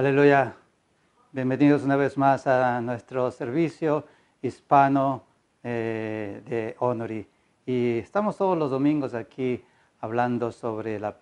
Aleluya. Bienvenidos una vez más a nuestro servicio hispano eh, de Honori. Y estamos todos los domingos aquí hablando sobre la,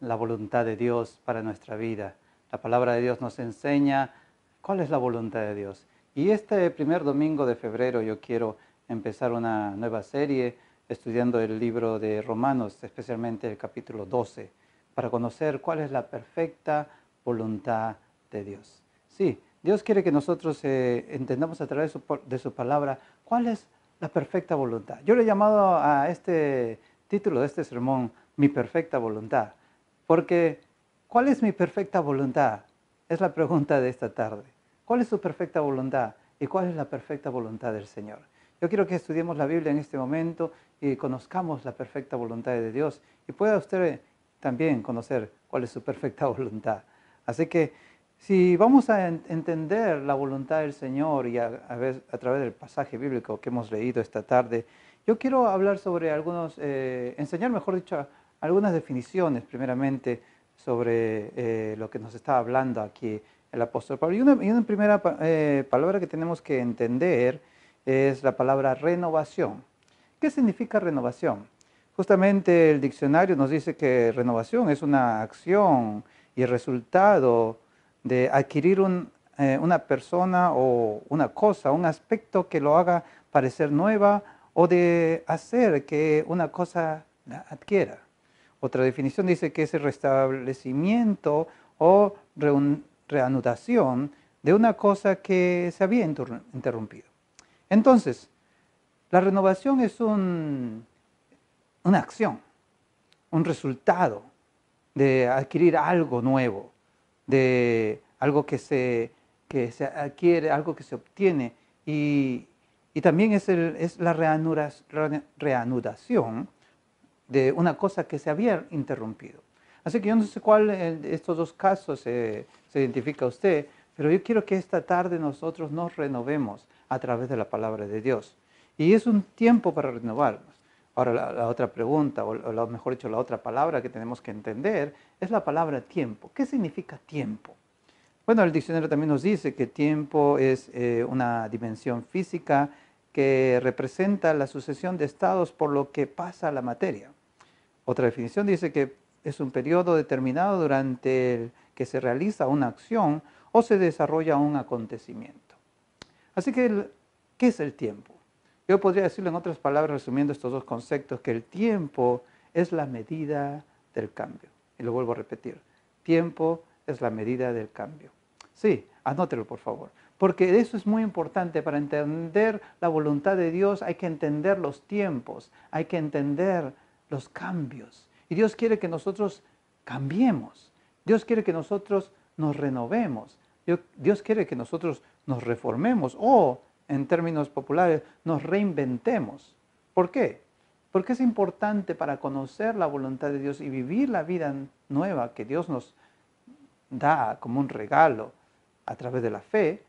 la, voluntad de Dios para nuestra vida. La palabra de Dios nos enseña cuál es la voluntad de Dios. Y este primer domingo de febrero yo quiero empezar una nueva serie estudiando el libro de Romanos, especialmente el capítulo 12, para conocer cuál es la perfecta voluntad de Dios. Sí, Dios quiere que nosotros eh, entendamos a través de su, de su, palabra cuál es la perfecta voluntad. Yo le he llamado a este título de este sermón Mi perfecta voluntad, porque ¿cuál es mi perfecta voluntad? Es la pregunta de esta tarde. ¿Cuál es su perfecta voluntad y cuál es la perfecta voluntad del Señor? Yo quiero que estudiemos la Biblia en este momento y conozcamos la perfecta voluntad de Dios y pueda usted también conocer cuál es su perfecta voluntad. Así que si vamos a entender la voluntad del Señor y a, ver, a, través del pasaje bíblico que hemos leído esta tarde, yo quiero hablar sobre algunos, eh, enseñar mejor dicho, algunas definiciones primeramente sobre eh, lo que nos está hablando aquí el apóstol Pablo. Y una, primera eh, palabra que tenemos que entender es la palabra renovación. ¿Qué significa renovación? Justamente el diccionario nos dice que renovación es una acción y resultado de adquirir eh, una persona o una cosa, un aspecto que lo haga parecer nueva o de hacer que una cosa la adquiera. Otra definición dice que es el restablecimiento o reanudación de una cosa que se había interrumpido. Entonces, la renovación es un, una acción, un resultado de adquirir algo nuevo, de algo que se, adquiere, algo que se obtiene. Y, también es, la reanudación de una cosa que se había interrumpido. Así que yo no sé cuál de estos dos casos se identifica usted, pero yo quiero que esta tarde nosotros nos renovemos a través de la palabra de Dios. Y es un tiempo para renovarnos. Ahora, la, otra pregunta, o, mejor dicho, la otra palabra que tenemos que entender es la palabra tiempo. ¿Qué significa tiempo? Bueno, el diccionario también nos dice que tiempo es eh, una dimensión física que representa la sucesión de estados por lo que pasa la materia. Otra definición dice que es un periodo determinado durante el que se realiza una acción o se desarrolla un acontecimiento. Así que, ¿qué es el tiempo? Yo podría decirlo en otras palabras, resumiendo estos dos conceptos, que el tiempo es la medida del cambio. Y lo vuelvo a repetir, tiempo es la medida del cambio. Sí, anótelo por favor, porque eso es muy importante para entender la voluntad de Dios, hay que entender los tiempos, hay que entender los cambios. Y Dios quiere que nosotros cambiemos, Dios quiere que nosotros nos renovemos, Dios quiere que nosotros nos reformemos o en términos populares, nos reinventemos. ¿Por qué? Porque es importante para conocer la voluntad de Dios y vivir la vida nueva que Dios nos da como un regalo a través de la fe,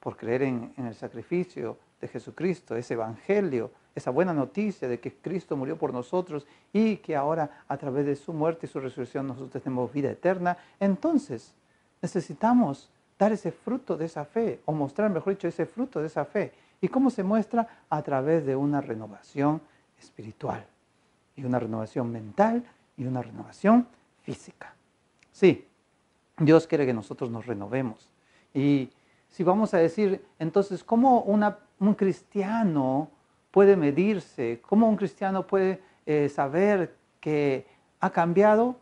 por creer en, el sacrificio de Jesucristo, ese evangelio, esa buena noticia de que Cristo murió por nosotros y que ahora a través de su muerte y su resurrección nosotros tenemos vida eterna, entonces necesitamos dar ese fruto de esa fe, o mostrar, mejor dicho, ese fruto de esa fe. ¿Y cómo se muestra? A través de una renovación espiritual, y una renovación mental, y una renovación física. Sí, Dios quiere que nosotros nos renovemos. Y si vamos a decir, entonces, ¿cómo un cristiano puede medirse? ¿Cómo un cristiano puede eh, saber que ha cambiado?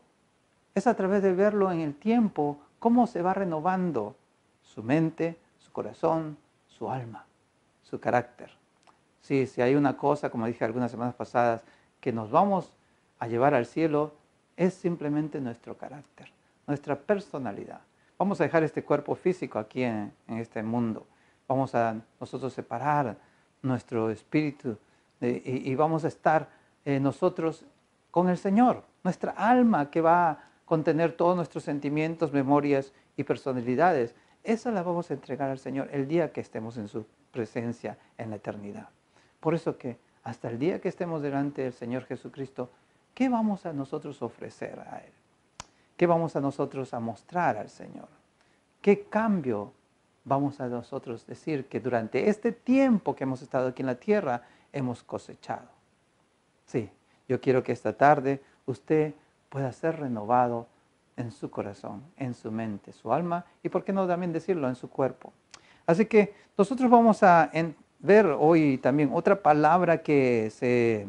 Es a través de verlo en el tiempo, cómo se va renovando su mente, su corazón, su alma, su carácter. Sí, si hay una cosa, como dije algunas semanas pasadas, que nos vamos a llevar al cielo, es simplemente nuestro carácter, nuestra personalidad. Vamos a dejar este cuerpo físico aquí en, este mundo. Vamos a nosotros separar nuestro espíritu eh, y, vamos a estar eh, nosotros con el Señor, nuestra alma que va a contener todos nuestros sentimientos, memorias y personalidades. Esa la vamos a entregar al Señor el día que estemos en su presencia en la eternidad. Por eso que hasta el día que estemos delante del Señor Jesucristo, ¿qué vamos a nosotros ofrecer a Él? ¿Qué vamos a nosotros a mostrar al Señor? ¿Qué cambio vamos a nosotros decir que durante este tiempo que hemos estado aquí en la tierra hemos cosechado? Sí, yo quiero que esta tarde usted pueda ser renovado en su corazón, en su mente, su alma y, por qué no también decirlo, en su cuerpo. Así que nosotros vamos a ver hoy también otra palabra que se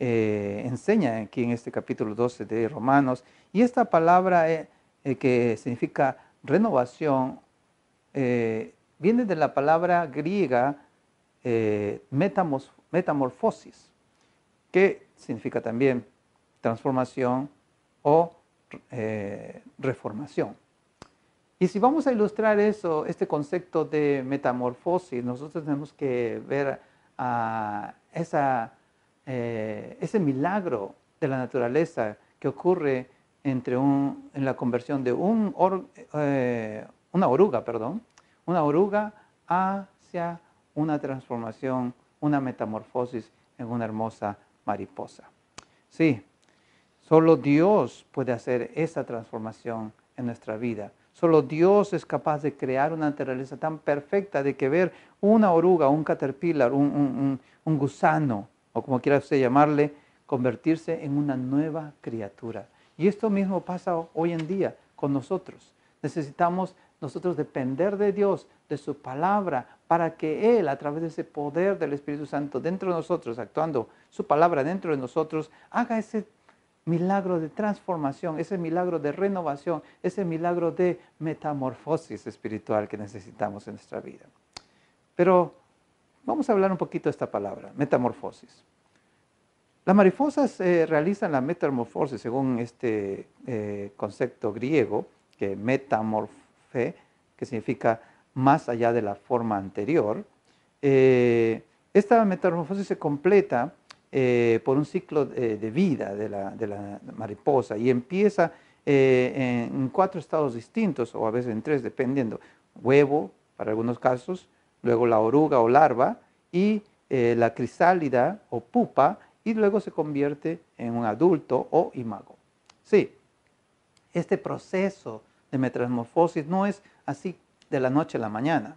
eh, enseña aquí en este capítulo 12 de Romanos y esta palabra eh, eh, que significa renovación viene de la palabra griega metamorfosis, que significa también transformación o eh, reformación. Y si vamos a ilustrar eso, este concepto de metamorfosis, nosotros tenemos que ver a esa, eh, ese milagro de la naturaleza que ocurre entre un, en la conversión de un eh, una oruga, perdón, una oruga hacia una transformación, una metamorfosis en una hermosa mariposa. Sí, Solo Dios puede hacer esa transformación en nuestra vida. Solo Dios es capaz de crear una naturaleza tan perfecta de que ver una oruga, un caterpillar, un, gusano, o como quiera usted llamarle, convertirse en una nueva criatura. Y esto mismo pasa hoy en día con nosotros. Necesitamos nosotros depender de Dios, de su palabra, para que Él, a través de ese poder del Espíritu Santo dentro de nosotros, actuando su palabra dentro de nosotros, haga ese milagro de transformación, ese milagro de renovación, ese milagro de metamorfosis espiritual que necesitamos en nuestra vida. Pero vamos a hablar un poquito de esta palabra, metamorfosis. Las mariposas eh, realizan la metamorfosis según este eh, concepto griego, que metamorfe, que significa más allá de la forma anterior. Eh, esta metamorfosis se completa eh, por un ciclo eh, de, vida de la, mariposa y empieza eh, en cuatro estados distintos o a veces en tres, dependiendo. Huevo, para algunos casos, luego la oruga o larva y la crisálida o pupa y luego se convierte en un adulto o imago. Sí, este proceso de metamorfosis no es así de la noche a la mañana.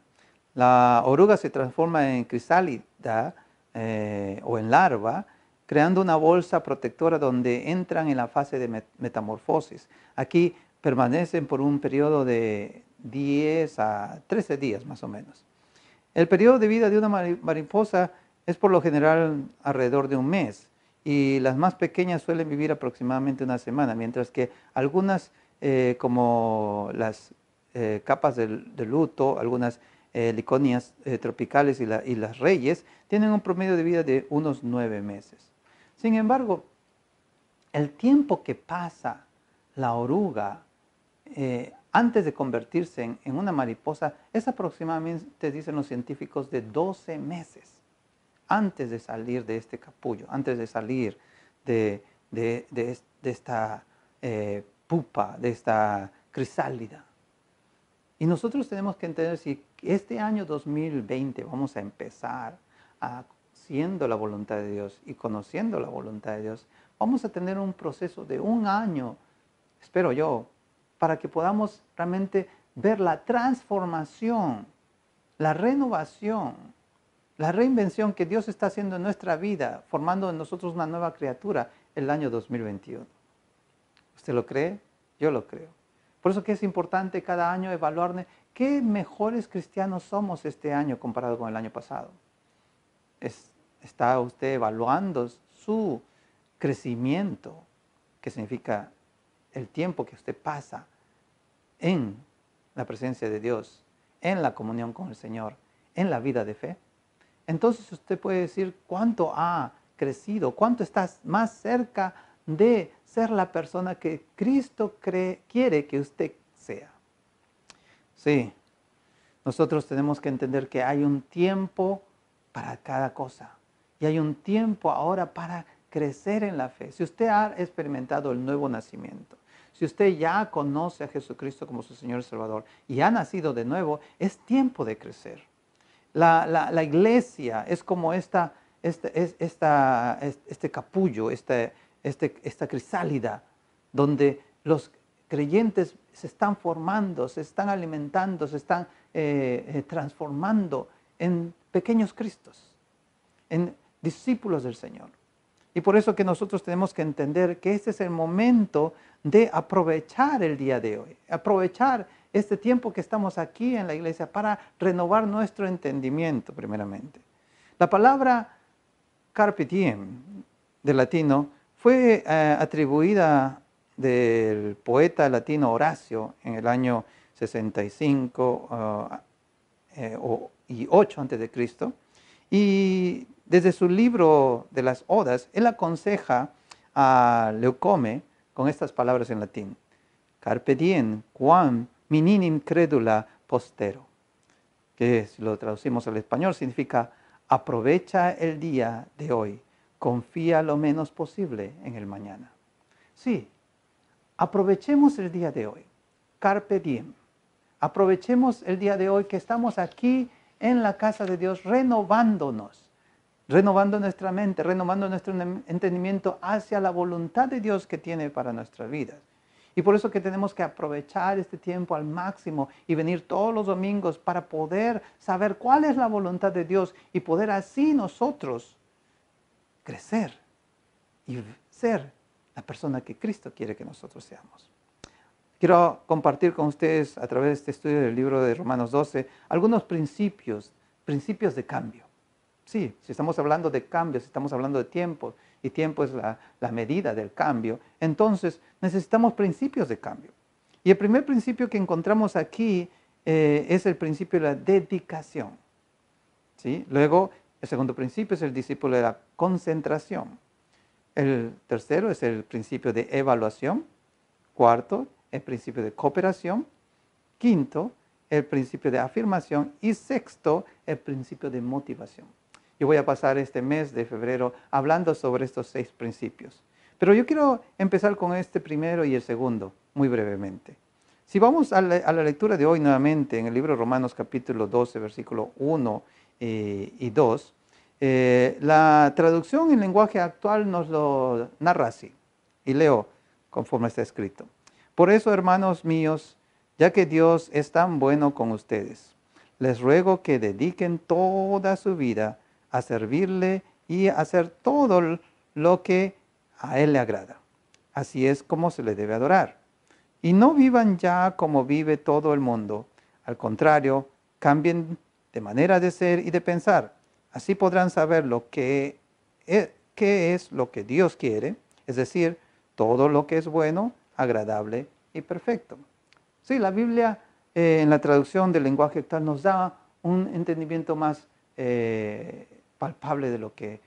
La oruga se transforma en crisálida eh, o en larva, creando una bolsa protectora donde entran en la fase de metamorfosis. Aquí permanecen por un periodo de 10 a 13 días más o menos. El periodo de vida de una mariposa es por lo general alrededor de un mes y las más pequeñas suelen vivir aproximadamente una semana, mientras que algunas eh, como las eh, capas de, luto, algunas liconias tropicales y las reyes, tienen un promedio de vida de unos nueve meses. Sin embargo, el tiempo que pasa la oruga eh, antes de convertirse en, una mariposa es aproximadamente, dicen los científicos, de 12 meses antes de salir de este capullo, antes de salir de, esta eh, pupa, de esta crisálida. Y nosotros tenemos que entender si este año 2020 vamos a empezar haciendo la voluntad de Dios y conociendo la voluntad de Dios, vamos a tener un proceso de un año, espero yo, para que podamos realmente ver la transformación, la renovación, la reinvención que Dios está haciendo en nuestra vida, formando en nosotros una nueva criatura el año 2021. ¿Usted lo cree? Yo lo creo. Por eso que es importante cada año evaluar qué mejores cristianos somos este año comparado con el año pasado está usted evaluando su crecimiento, que significa el tiempo que usted pasa en la presencia de Dios, en la comunión con el Señor, en la vida de fe, entonces usted puede decir cuánto ha crecido, cuánto estás más cerca de ser la persona que Cristo quiere que usted sea. Sí, nosotros tenemos que entender que hay un tiempo para cada cosa. Y hay un tiempo ahora para crecer en la fe. Si usted ha experimentado el nuevo nacimiento, si usted ya conoce a Jesucristo como su Señor y Salvador y ha nacido de nuevo, es tiempo de crecer. La, iglesia es como esta, este, este capullo, este, esta crisálida, donde los creyentes se están formando, se están alimentando, se están eh, eh, transformando en pequeños Cristos, en discípulos del Señor. Y por eso que nosotros tenemos que entender que este es el momento de aprovechar el día de hoy, aprovechar este tiempo que estamos aquí en la iglesia para renovar nuestro entendimiento primeramente. La palabra carpe diem de latino fue eh, atribuida del poeta latino Horacio en el año 65 ah, eh, o y 8 Cristo. Y desde su libro de las Odas, él aconseja a Leucome con estas palabras en latín: Carpe diem, quam mininim credula postero. Que si lo traducimos al español significa: aprovecha el día de hoy, confía lo menos posible en el mañana. Sí, aprovechemos el día de hoy. Carpe diem. Aprovechemos el día de hoy que estamos aquí en la casa de Dios, renovándonos, renovando nuestra mente, renovando nuestro entendimiento hacia la voluntad de Dios que tiene para nuestras vidas. Y por eso que tenemos que aprovechar este tiempo al máximo y venir todos los domingos para poder saber cuál es la voluntad de Dios y poder así nosotros crecer y ser la persona que Cristo quiere que nosotros seamos. Quiero compartir con ustedes a través de este estudio del libro de Romanos 12 algunos principios, principios de cambio. Sí, si estamos hablando de cambios, si estamos hablando de tiempo, y tiempo es la, medida del cambio, entonces necesitamos principios de cambio. Y el primer principio que encontramos aquí eh, es el principio de la dedicación. ¿sí? Luego, el segundo principio es el discípulo de la concentración. El tercero es el principio de evaluación. Cuarto, el principio de cooperación. Quinto, el principio de afirmación. Y sexto, el principio de motivación. Yo voy a pasar este mes de febrero hablando sobre estos seis principios. Pero yo quiero empezar con este primero y el segundo, muy brevemente. Si vamos a la, lectura de hoy nuevamente en el libro de Romanos capítulo 12, versículo 1 eh, y 2, eh, la traducción en lenguaje actual nos lo narra así. Y leo conforme está escrito. Por eso, hermanos míos, ya que Dios es tan bueno con ustedes, les ruego que dediquen toda su vida a servirle y hacer todo lo que a Él le agrada. Así es como se le debe adorar. Y no vivan ya como vive todo el mundo. Al contrario, cambien de manera de ser y de pensar. Así podrán saber lo que e, qué es lo que Dios quiere, es decir, todo lo que es bueno, agradable y perfecto. Sí, la Biblia eh, en la traducción del lenguaje actual nos da un entendimiento más eh, palpable de lo que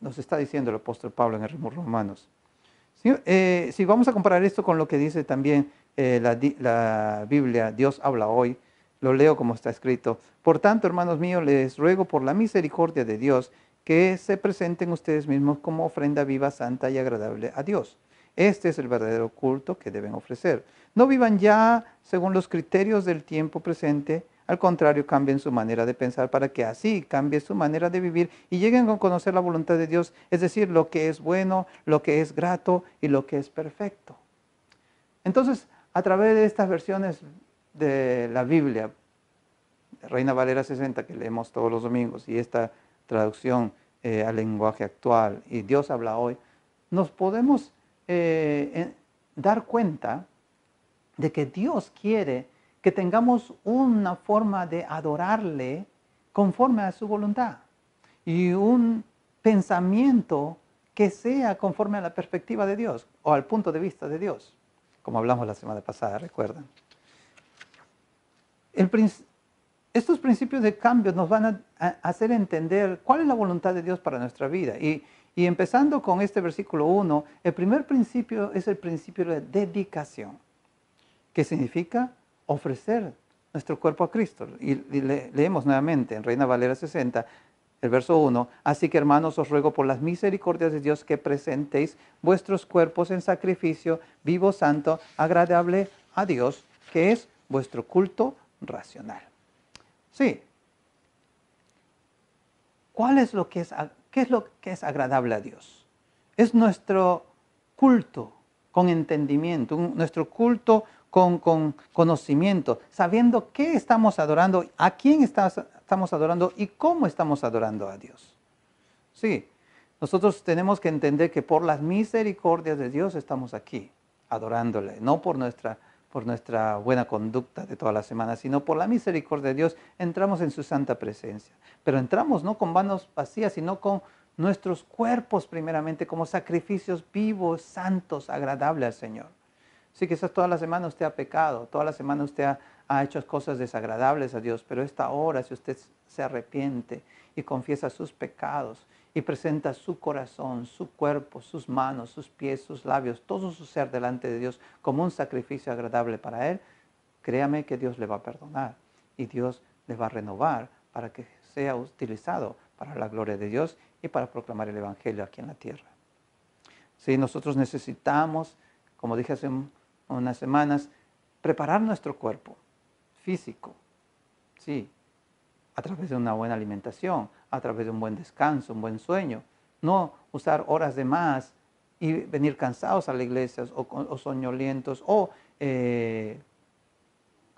nos está diciendo el apóstol Pablo en el Romanos. Si, eh, si vamos a comparar esto con lo que dice también la Biblia, Dios habla hoy, lo leo como está escrito. Por tanto, hermanos míos, les ruego por la misericordia de Dios que se presenten ustedes mismos como ofrenda viva, santa y agradable a Dios este es el verdadero culto que deben ofrecer. No vivan ya según los criterios del tiempo presente, al contrario, cambien su manera de pensar para que así cambie su manera de vivir y lleguen a conocer la voluntad de Dios, es decir, lo que es bueno, lo que es grato y lo que es perfecto. Entonces, a través de estas versiones de la Biblia, Reina Valera 60, que leemos todos los domingos, y esta traducción eh, al lenguaje actual, y Dios habla hoy, nos podemos eh, dar cuenta de que Dios quiere que tengamos una forma de adorarle conforme a su voluntad y un pensamiento que sea conforme a la perspectiva de Dios o al punto de vista de Dios, como hablamos la semana pasada, recuerdan. estos principios de cambio nos van a hacer entender cuál es la voluntad de Dios para nuestra vida y, y empezando con este versículo 1, el primer principio es el principio de dedicación, que significa ofrecer nuestro cuerpo a Cristo. Y, leemos nuevamente en Reina Valera 60, el verso 1, así que hermanos os ruego por las misericordias de Dios que presentéis vuestros cuerpos en sacrificio vivo, santo, agradable a Dios, que es vuestro culto racional. Sí. ¿Cuál es lo que es ¿Qué es lo que es agradable a Dios? Es nuestro culto con entendimiento, nuestro culto con, conocimiento, sabiendo qué estamos adorando, a quién estamos adorando y cómo estamos adorando a Dios. Sí, nosotros tenemos que entender que por las misericordias de Dios estamos aquí, adorándole, no por nuestra por nuestra buena conducta de toda la semana, sino por la misericordia de Dios, entramos en su santa presencia. Pero entramos no con manos vacías, sino con nuestros cuerpos primeramente como sacrificios vivos, santos, agradables al Señor. Sí, quizás toda la semana usted ha pecado, toda la semana usted ha, ha hecho cosas desagradables a Dios, pero esta hora, si usted se arrepiente y confiesa sus pecados, y presenta su corazón, su cuerpo, sus manos, sus pies, sus labios, todo su ser delante de Dios como un sacrificio agradable para Él, créame que Dios le va a perdonar y Dios le va a renovar para que sea utilizado para la gloria de Dios y para proclamar el Evangelio aquí en la tierra. Si sí, nosotros necesitamos, como dije hace unas semanas, preparar nuestro cuerpo físico, sí, a través de una buena alimentación, a través de un buen descanso, un buen sueño. No usar horas de más y venir cansados a la iglesia o, soñolientos o eh,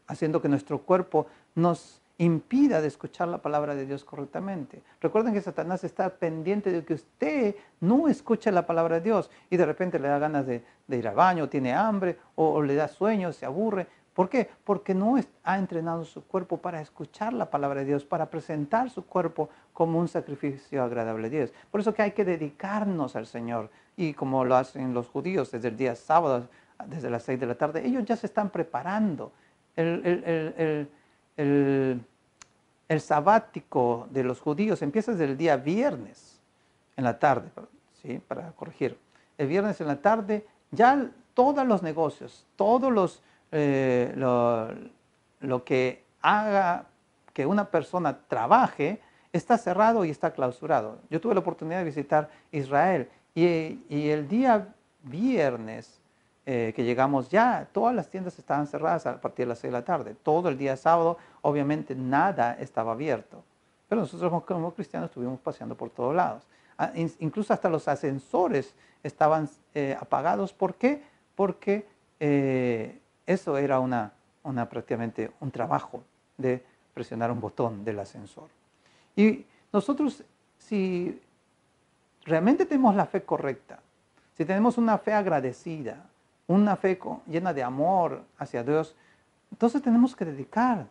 haciendo que nuestro cuerpo nos impida de escuchar la palabra de Dios correctamente. Recuerden que Satanás está pendiente de que usted no escuche la palabra de Dios y de repente le da ganas de, ir al baño, tiene hambre o, o le da sueño, se aburre. ¿Por qué? Porque no ha entrenado su cuerpo para escuchar la palabra de Dios, para presentar su cuerpo como un sacrificio agradable a Dios. Por eso que hay que dedicarnos al Señor. Y como lo hacen los judíos desde el día sábado, desde las seis de la tarde, ellos ya se están preparando. El, el, sabático de los judíos empieza desde el día viernes en la tarde, para corregir. El viernes en la tarde ya todos los negocios, todos los eh, lo, que haga que una persona trabaje está cerrado y está clausurado. Yo tuve la oportunidad de visitar Israel y, el día viernes eh, que llegamos ya, todas las tiendas estaban cerradas a partir de las 6 de la tarde. Todo el día sábado, obviamente, nada estaba abierto. Pero nosotros como cristianos estuvimos paseando por todos lados. Ah, incluso hasta los ascensores estaban eh, apagados. ¿Por qué? Porque eso era prácticamente un trabajo de presionar un botón del ascensor. Y nosotros, si realmente tenemos la fe correcta, si tenemos una fe agradecida, una fe llena de amor hacia Dios, entonces tenemos que dedicar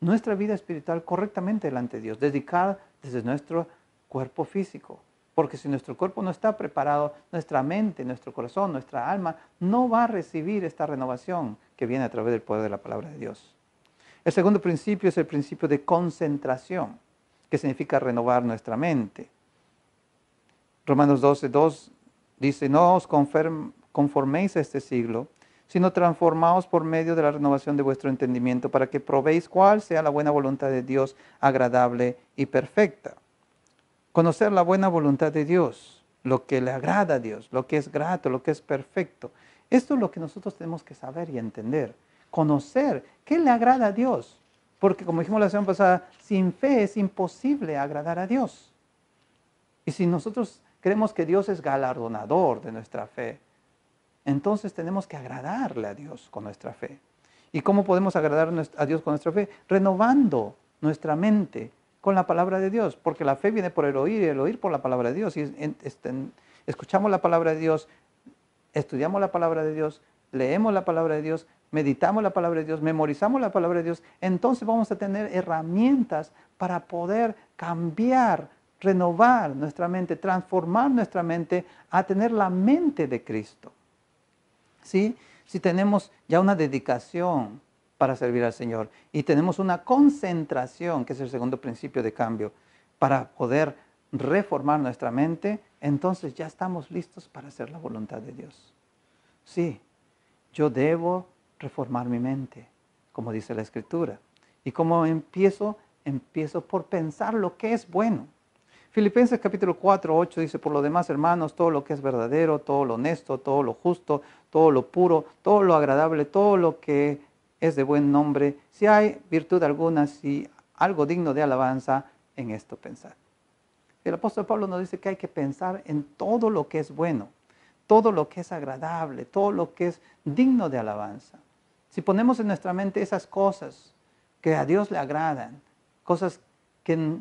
nuestra vida espiritual correctamente delante de Dios, dedicar desde nuestro cuerpo físico, porque si nuestro cuerpo no está preparado, nuestra mente, nuestro corazón, nuestra alma no va a recibir esta renovación que viene a través del poder de la palabra de Dios. El segundo principio es el principio de concentración, que significa renovar nuestra mente. Romanos 12, 2 dice, no os conforméis a este siglo, sino transformaos por medio de la renovación de vuestro entendimiento para que probéis cuál sea la buena voluntad de Dios agradable y perfecta. Conocer la buena voluntad de Dios, lo que le agrada a Dios, lo que es grato, lo que es perfecto. Esto es lo que nosotros tenemos que saber y entender. Conocer qué le agrada a Dios. Porque como dijimos la semana pasada, sin fe es imposible agradar a Dios. Y si nosotros creemos que Dios es galardonador de nuestra fe, entonces tenemos que agradarle a Dios con nuestra fe. ¿Y cómo podemos agradar a Dios con nuestra fe? Renovando nuestra mente, con la palabra de Dios, porque la fe viene por el oír y el oír por la palabra de Dios. Y este, escuchamos la palabra de Dios, estudiamos la palabra de Dios, leemos la palabra de Dios, meditamos la palabra de Dios, memorizamos la palabra de Dios, entonces vamos a tener herramientas para poder cambiar, renovar nuestra mente, transformar nuestra mente a tener la mente de Cristo. ¿Sí? Si tenemos ya una dedicación, para servir al Señor. Y tenemos una concentración, que es el segundo principio de cambio, para poder reformar nuestra mente, entonces ya estamos listos para hacer la voluntad de Dios. Sí, yo debo reformar mi mente, como dice la Escritura. ¿Y cómo empiezo? Empiezo por pensar lo que es bueno. Filipenses capítulo 4, 8 dice, por lo demás, hermanos, todo lo que es verdadero, todo lo honesto, todo lo justo, todo lo puro, todo lo agradable, todo lo que es de buen nombre, si hay virtud alguna, si algo digno de alabanza, en esto pensar. El apóstol Pablo nos dice que hay que pensar en todo lo que es bueno, todo lo que es agradable, todo lo que es digno de alabanza. Si ponemos en nuestra mente esas cosas que a Dios le agradan, cosas que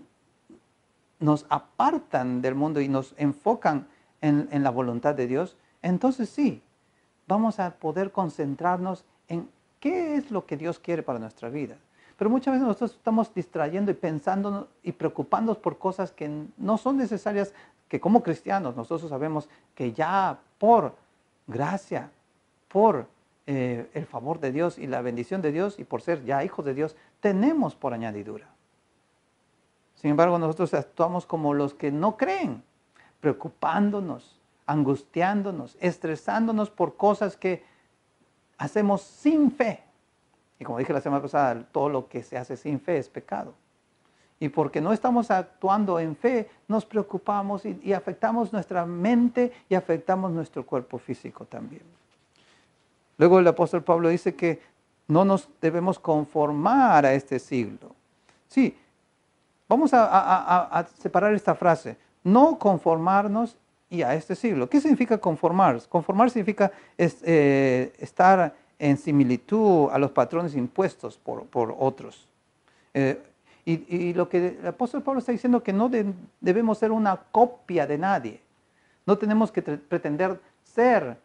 nos apartan del mundo y nos enfocan en, en la voluntad de Dios, entonces sí, vamos a poder concentrarnos en ¿Qué es lo que Dios quiere para nuestra vida? Pero muchas veces nosotros estamos distrayendo y pensando y preocupándonos por cosas que no son necesarias, que como cristianos nosotros sabemos que ya por gracia, por eh, el favor de Dios y la bendición de Dios y por ser ya hijos de Dios, tenemos por añadidura. Sin embargo, nosotros actuamos como los que no creen, preocupándonos, angustiándonos, estresándonos por cosas que hacemos sin fe. Y como dije la semana pasada, todo lo que se hace sin fe es pecado. Y porque no estamos actuando en fe, nos preocupamos y, afectamos nuestra mente y afectamos nuestro cuerpo físico también. Luego el apóstol Pablo dice que no nos debemos conformar a este siglo. Sí, vamos a, a separar esta frase. No conformarnos y a este siglo. ¿Qué significa conformar? Conformar significa eh, estar en similitud a los patrones impuestos por, otros. Eh, y, lo que el apóstol Pablo está diciendo es que no debemos ser una copia de nadie. No tenemos que pretender ser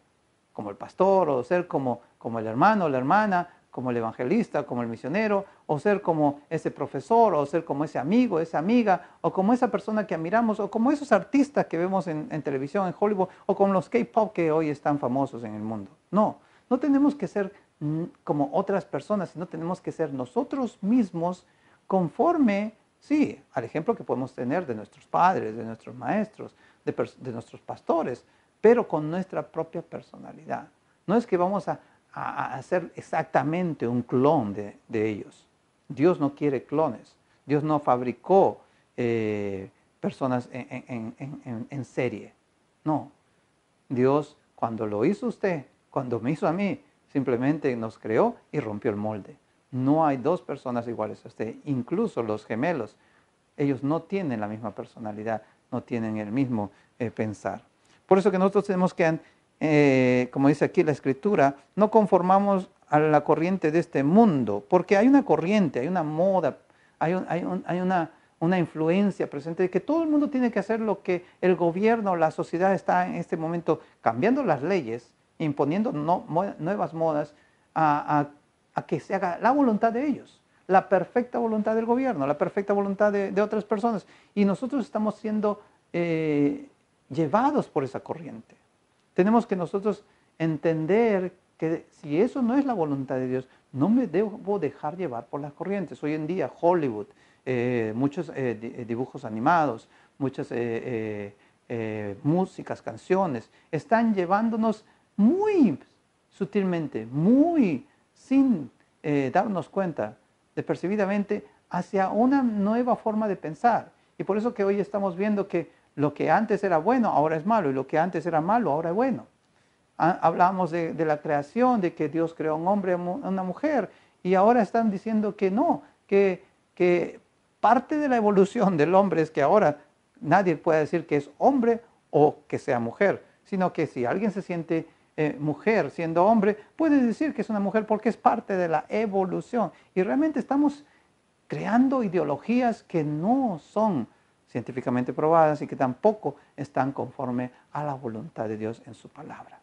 como el pastor o ser como, como el hermano o la hermana como el evangelista, como el misionero, o ser como ese profesor, o ser como ese amigo, esa amiga, o como esa persona que admiramos, o como esos artistas que vemos en, televisión, en Hollywood, o como los K-Pop que hoy están famosos en el mundo. No, no tenemos que ser mm, como otras personas, sino tenemos que ser nosotros mismos conforme, sí, al ejemplo que podemos tener de nuestros padres, de nuestros maestros, de nuestros pastores, pero con nuestra propia personalidad. No es que vamos a, a, hacer exactamente un clon de, ellos. Dios no quiere clones. Dios no fabricó eh, personas en, serie. No. Dios, cuando lo hizo usted, cuando me hizo a mí, simplemente nos creó y rompió el molde. No hay dos personas iguales a usted. Incluso los gemelos, ellos no tienen la misma personalidad, no tienen el mismo eh, pensar. Por eso que nosotros tenemos que eh, como dice aquí la escritura, no conformamos a la corriente de este mundo, porque hay una corriente, hay una moda, hay, una, influencia presente de que todo el mundo tiene que hacer lo que el gobierno, la sociedad está en este momento cambiando las leyes, imponiendo nuevas modas a, que se haga la voluntad de ellos, la perfecta voluntad del gobierno, la perfecta voluntad de, otras personas. Y nosotros estamos siendo eh, llevados por esa corriente tenemos que nosotros entender que si eso no es la voluntad de Dios, no me debo dejar llevar por las corrientes. Hoy en día Hollywood, eh, muchos eh, eh, dibujos animados, muchas músicas, canciones, están llevándonos muy sutilmente, muy sin darnos cuenta, despercibidamente, hacia una nueva forma de pensar. Y por eso que hoy estamos viendo que lo que antes era bueno, ahora es malo, y lo que antes era malo, ahora es bueno. Hablamos de, la creación, de que Dios creó un hombre, una mujer, y ahora están diciendo que no, que, que parte de la evolución del hombre es que ahora nadie puede decir que es hombre o que sea mujer, sino que si alguien se siente eh, mujer siendo hombre, puede decir que es una mujer porque es parte de la evolución. Y realmente estamos creando ideologías que no son científicamente probadas y que tampoco están conforme a la voluntad de Dios en su palabra.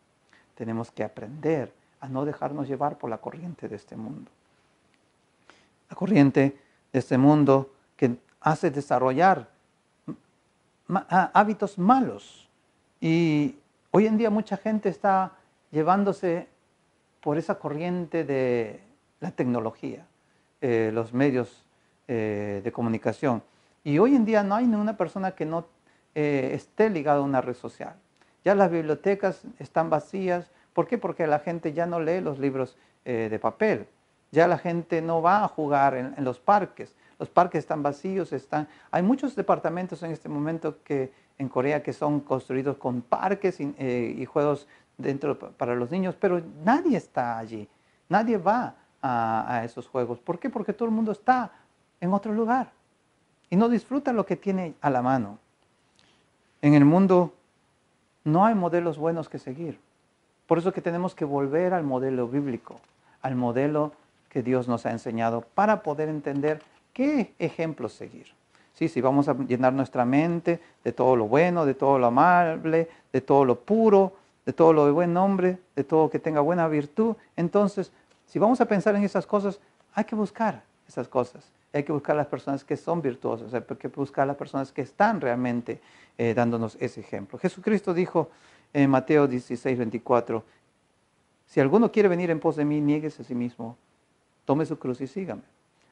Tenemos que aprender a no dejarnos llevar por la corriente de este mundo. La corriente de este mundo que hace desarrollar hábitos malos. Y hoy en día mucha gente está llevándose por esa corriente de la tecnología, eh, los medios eh, de comunicación. Y hoy en día no hay ninguna persona que no eh, esté ligada a una red social. Ya las bibliotecas están vacías. ¿Por qué? Porque la gente ya no lee los libros eh, de papel. Ya la gente no va a jugar en, los parques. Los parques están vacíos. Están... Hay muchos departamentos en este momento que, en Corea que son construidos con parques y, eh, juegos dentro para los niños, pero nadie está allí. Nadie va a, a esos juegos. ¿Por qué? Porque todo el mundo está en otro lugar y no disfruta lo que tiene a la mano. En el mundo no hay modelos buenos que seguir. Por eso que tenemos que volver al modelo bíblico, al modelo que Dios nos ha enseñado para poder entender qué ejemplos seguir. Sí, sí, vamos a llenar nuestra mente de todo lo bueno, de todo lo amable, de todo lo puro, de todo lo de buen nombre, de todo que tenga buena virtud. Entonces, si vamos a pensar en esas cosas, hay que buscar esas cosas hay que buscar a las personas que son virtuosas, hay que buscar a las personas que están realmente eh, dándonos ese ejemplo. Jesucristo dijo en Mateo 16, 24, si alguno quiere venir en pos de mí, nieguese a sí mismo, tome su cruz y sígame.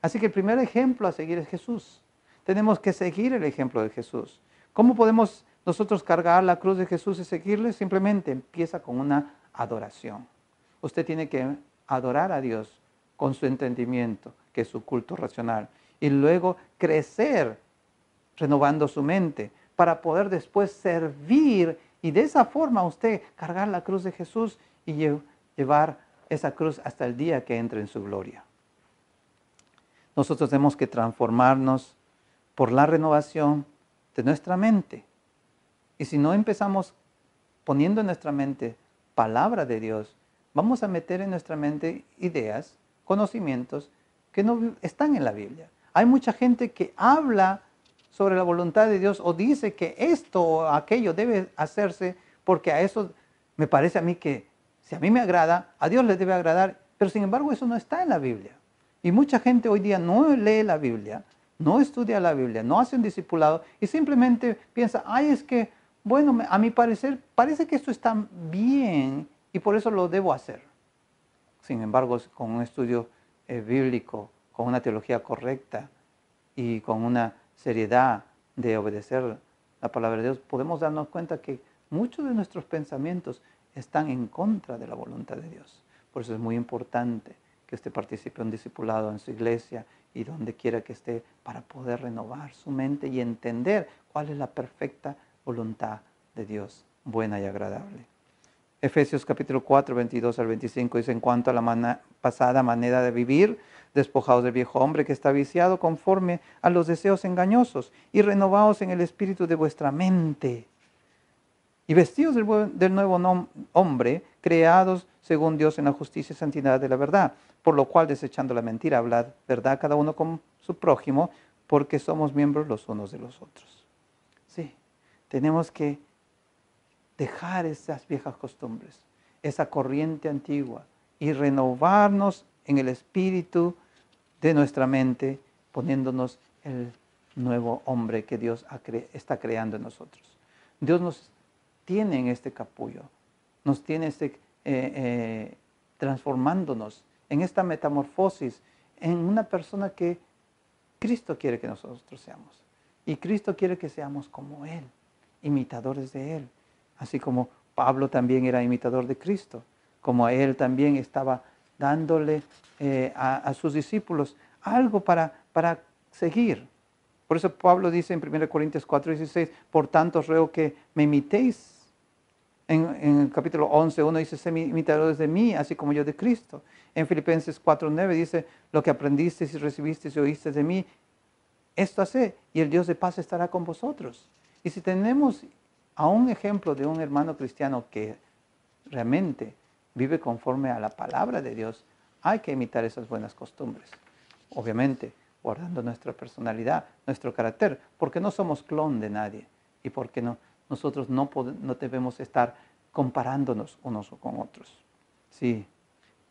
Así que el primer ejemplo a seguir es Jesús. Tenemos que seguir el ejemplo de Jesús. ¿Cómo podemos nosotros cargar la cruz de Jesús y seguirle? Simplemente empieza con una adoración. Usted tiene que adorar a Dios con su entendimiento, que es su culto racional. Y luego crecer renovando su mente para poder después servir y de esa forma usted cargar la cruz de Jesús y llevar esa cruz hasta el día que entre en su gloria. Nosotros tenemos que transformarnos por la renovación de nuestra mente. Y si no empezamos poniendo en nuestra mente palabra de Dios, vamos a meter en nuestra mente ideas, conocimientos que no están en la Biblia. Hay mucha gente que habla sobre la voluntad de Dios o dice que esto o aquello debe hacerse porque a eso me parece a mí que si a mí me agrada, a Dios le debe agradar, pero sin embargo eso no está en la Biblia. Y mucha gente hoy día no lee la Biblia, no estudia la Biblia, no hace un discipulado y simplemente piensa, ay, es que, bueno, a mi parecer parece que esto está bien y por eso lo debo hacer. Sin embargo, con un estudio bíblico, con una teología correcta y con una seriedad de obedecer la palabra de Dios, podemos darnos cuenta que muchos de nuestros pensamientos están en contra de la voluntad de Dios. Por eso es muy importante que usted participe un discipulado en su iglesia y donde quiera que esté para poder renovar su mente y entender cuál es la perfecta voluntad de Dios, buena y agradable. Efesios capítulo 4, 22 al 25 dice, en cuanto a la pasada manera de vivir, despojados del viejo hombre que está viciado conforme a los deseos engañosos y renovados en el espíritu de vuestra mente. Y vestidos del, del nuevo hombre, creados según Dios en la justicia y santidad de la verdad, por lo cual desechando la mentira, hablad verdad cada uno con su prójimo, porque somos miembros los unos de los otros. Sí, tenemos que dejar esas viejas costumbres, esa corriente antigua, y renovarnos en el espíritu de nuestra mente, poniéndonos el nuevo hombre que Dios está creando en nosotros. Dios nos tiene en este capullo, nos tiene este, eh, eh, transformándonos en esta metamorfosis, en una persona que Cristo quiere que nosotros seamos. Y Cristo quiere que seamos como Él, imitadores de Él, así como Pablo también era imitador de Cristo como Él también estaba dándole eh, a, sus discípulos algo para, para seguir. Por eso Pablo dice en 1 Corintios 4, 16, por tanto os ruego que me imitéis. En, el capítulo 11, 1 dice, Se imitadores de mí, así como yo de Cristo. En Filipenses 4, 9 dice, lo que aprendisteis y recibisteis y oísteis de mí, esto hace, y el Dios de paz estará con vosotros. Y si tenemos a un ejemplo de un hermano cristiano que realmente vive conforme a la palabra de Dios, hay que imitar esas buenas costumbres. Obviamente, guardando nuestra personalidad, nuestro carácter, porque no somos clon de nadie y porque no, nosotros no, debemos estar comparándonos unos con otros. Sí,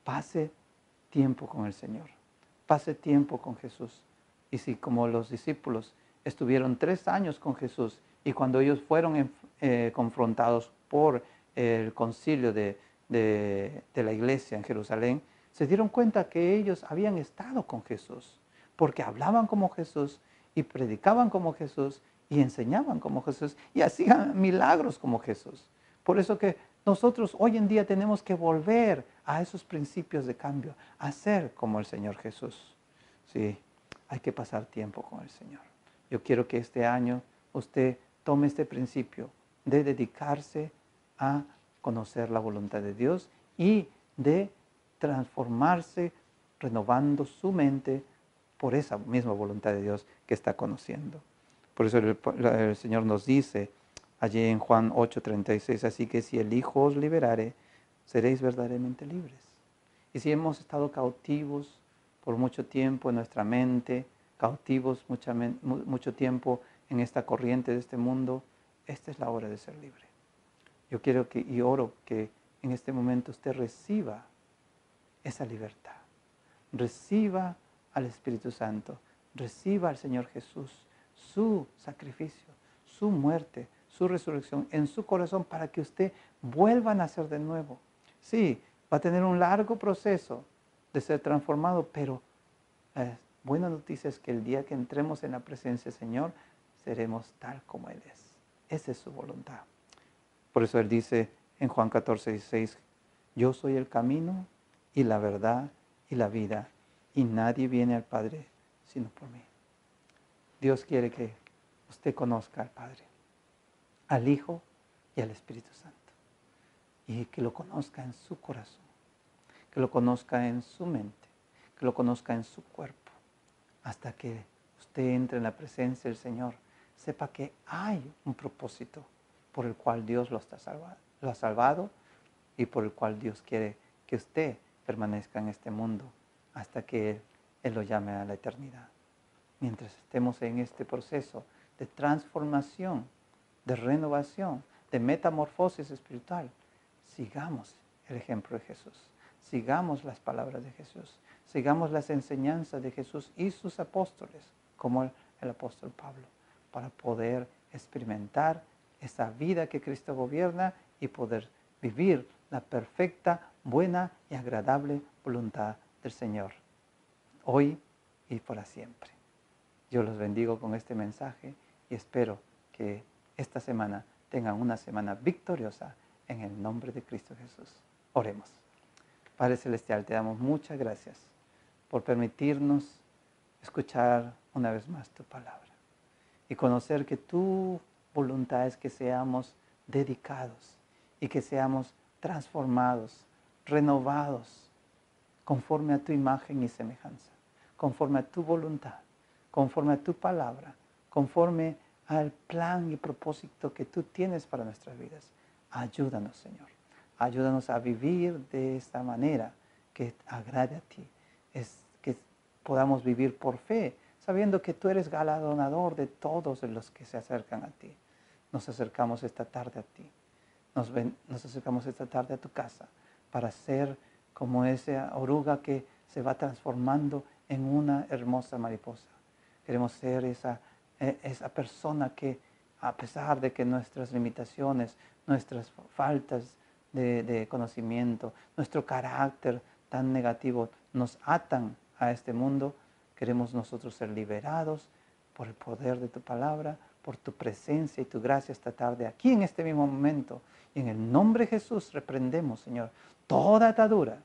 pase tiempo con el Señor, pase tiempo con Jesús. Y si como los discípulos estuvieron tres años con Jesús y cuando ellos fueron eh, confrontados por el concilio de de, la iglesia en Jerusalén, se dieron cuenta que ellos habían estado con Jesús, porque hablaban como Jesús y predicaban como Jesús y enseñaban como Jesús y hacían milagros como Jesús. Por eso que nosotros hoy en día tenemos que volver a esos principios de cambio, a ser como el Señor Jesús. Sí, hay que pasar tiempo con el Señor. Yo quiero que este año usted tome este principio de dedicarse a conocer la voluntad de Dios y de transformarse renovando su mente por esa misma voluntad de Dios que está conociendo. Por eso el, Señor nos dice allí en Juan 8:36, así que si el Hijo os liberare, seréis verdaderamente libres. Y si hemos estado cautivos por mucho tiempo en nuestra mente, cautivos mucho tiempo en esta corriente de este mundo, esta es la hora de ser libres. Yo quiero que y oro que en este momento usted reciba esa libertad. Reciba al Espíritu Santo, reciba al Señor Jesús, su sacrificio, su muerte, su resurrección en su corazón para que usted vuelva a nacer de nuevo. Sí, va a tener un largo proceso de ser transformado, pero la eh, buena noticia es que el día que entremos en la presencia del Señor, seremos tal como Él es. Esa es su voluntad. Por eso Él dice en Juan 14, 16, yo soy el camino y la verdad y la vida, y nadie viene al Padre sino por mí. Dios quiere que usted conozca al Padre, al Hijo y al Espíritu Santo, y que lo conozca en su corazón, que lo conozca en su mente, que lo conozca en su cuerpo, hasta que usted entre en la presencia del Señor, sepa que hay un propósito por el cual Dios lo, ha salvado y por el cual Dios quiere que usted permanezca en este mundo hasta que Él, lo llame a la eternidad. Mientras estemos en este proceso de transformación, de renovación, de metamorfosis espiritual, sigamos el ejemplo de Jesús, sigamos las palabras de Jesús, sigamos las enseñanzas de Jesús y sus apóstoles, como el apóstol Pablo, para poder experimentar esa vida que Cristo gobierna y poder vivir la perfecta, buena y agradable voluntad del Señor, hoy y para siempre. Yo los bendigo con este mensaje y espero que esta semana tengan una semana victoriosa en el nombre de Cristo Jesús. Oremos. Padre Celestial, te damos muchas gracias por permitirnos escuchar una vez más tu palabra y conocer que tú voluntad es que seamos dedicados y que seamos transformados, renovados, conforme a tu imagen y semejanza, conforme a tu voluntad, conforme a tu palabra, conforme al plan y propósito que tú tienes para nuestras vidas. Ayúdanos, Señor. Ayúdanos a vivir de esta manera que agrade a ti. Es que podamos vivir por fe, sabiendo que tú eres galardonador de todos los que se acercan a ti. Nos acercamos esta tarde a ti. Nos, acercamos esta tarde a tu casa para ser como esa oruga que se va transformando en una hermosa mariposa. Queremos ser esa, e, persona que, a pesar de que nuestras limitaciones, nuestras faltas de conocimiento, nuestro carácter tan negativo nos atan a este mundo, Queremos nosotros ser liberados por el poder de tu palabra, por tu presencia y tu gracia esta tarde, aquí en este mismo momento. Y en el nombre de Jesús reprendemos, Señor, toda atadura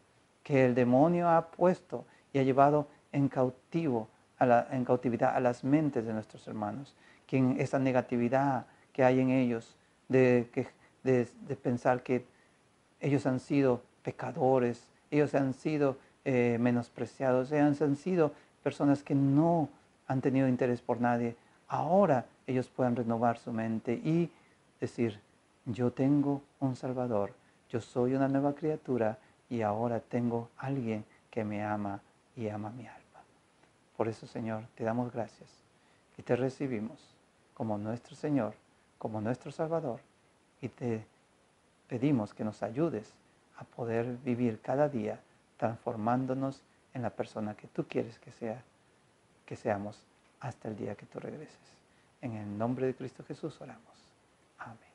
que el demonio ha puesto y ha llevado en, cautivo a la, en cautividad a las mentes de nuestros hermanos. Que esa negatividad que hay en ellos, de, de, pensar que ellos han sido pecadores, ellos han sido eh, menospreciados, ellos han sido personas que no han tenido interés por nadie, ahora ellos puedan renovar su mente y decir, yo tengo un Salvador, yo soy una nueva criatura y ahora tengo alguien que me ama y ama mi alma. Por eso, Señor, te damos gracias y te recibimos como nuestro Señor, como nuestro Salvador y te pedimos que nos ayudes a poder vivir cada día transformándonos en la persona que tú quieres que, sea, que seamos hasta el día que tú regreses. En el nombre de Cristo Jesús oramos. Amén.